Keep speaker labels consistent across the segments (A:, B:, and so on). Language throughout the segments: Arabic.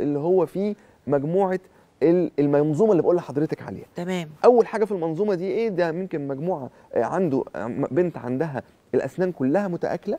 A: اللي هو فيه مجموعه المنظومه اللي بقول لحضرتك عليها تمام اول حاجه في المنظومه دي ايه ده ممكن مجموعه عنده بنت عندها الاسنان كلها متاكله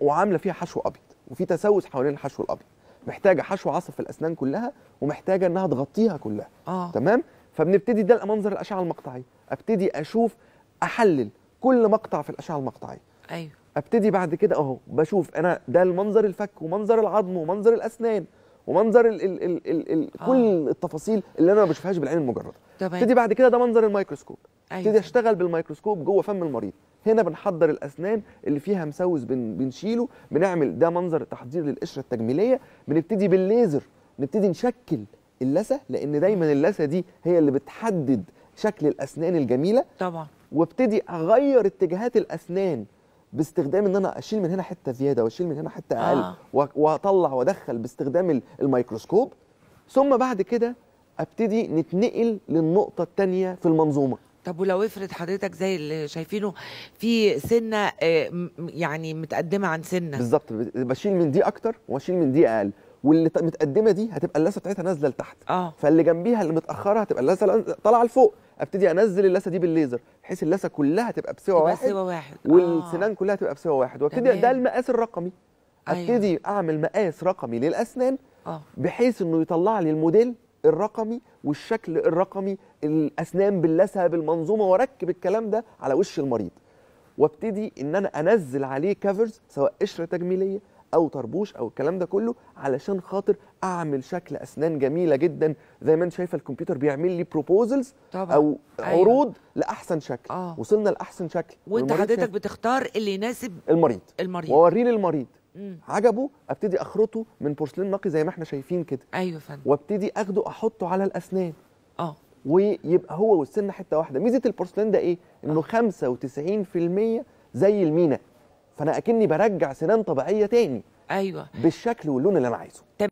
A: وعامله فيها حشو ابيض وفي تسوس حوالين الحشو الابيض محتاجه حشو عصب في الاسنان كلها ومحتاجه انها تغطيها كلها آه. تمام فبنبتدي ده منظر الاشعه المقطعيه ابتدي اشوف احلل كل مقطع في الاشعه المقطعيه ايوه ابتدي بعد كده اهو بشوف انا ده المنظر الفك ومنظر العظم ومنظر الاسنان ومنظر الـ الـ الـ الـ ال آه. كل التفاصيل اللي انا ما بشوفهاش بالعين المجرده ابتدي بعد كده ده منظر الميكروسكوب أيوة. ابتدي أيوة. اشتغل بالميكروسكوب جوه فم المريض هنا بنحضر الاسنان اللي فيها مسوس بن بنشيله بنعمل ده منظر تحضير للقشره التجميليه بنبتدي بالليزر نبتدي نشكل اللثه لان دايما اللثه دي هي اللي بتحدد شكل الاسنان الجميله طبعا وابتدي اغير اتجاهات الاسنان باستخدام ان انا اشيل من هنا حته زياده واشيل من هنا حته اقل آه. واطلع وادخل باستخدام الميكروسكوب ثم بعد كده ابتدي نتنقل للنقطه الثانيه في المنظومه طب ولو افرض حضرتك زي اللي شايفينه في سنه آه، يعني متقدمه عن سنه بالظبط بشيل من دي اكتر واشيل من دي اقل واللي متقدمه دي هتبقى اللثه بتاعتها نازله لتحت آه. فاللي جنبيها اللي متاخره هتبقى اللثه طالعه لفوق ابتدي انزل اللثه دي بالليزر بحيث اللثه كلها تبقى بسوى واحد بسوى واحد آه. والسنان آه. كلها تبقى بسوى واحد وابتدي ده المقاس الرقمي أيوه. ابتدي أيوة. اعمل مقاس رقمي للاسنان آه. بحيث انه يطلع لي الموديل الرقمي والشكل الرقمي الاسنان باللثه بالمنظومه واركب الكلام ده على وش المريض وابتدي ان انا انزل عليه كفرز سواء قشره تجميليه او طربوش او الكلام ده كله علشان خاطر اعمل شكل اسنان جميله جدا زي ما انت شايفه الكمبيوتر بيعمل لي بروبوزلز او أيوة. عروض أيوة. لاحسن شكل آه. وصلنا لاحسن شكل وانت حضرتك بتختار اللي يناسب المريض المريض واوريه للمريض مم. عجبه ابتدي اخرطه من بورسلين نقي زي ما احنا شايفين كده ايوه فندم وابتدي اخده احطه على الاسنان اه ويبقى هو والسن حته واحده ميزه البورسلين ده ايه انه آه. 95% زي المينا فانا اكني برجع سنان طبيعيه تاني ايوه بالشكل واللون اللي انا عايزه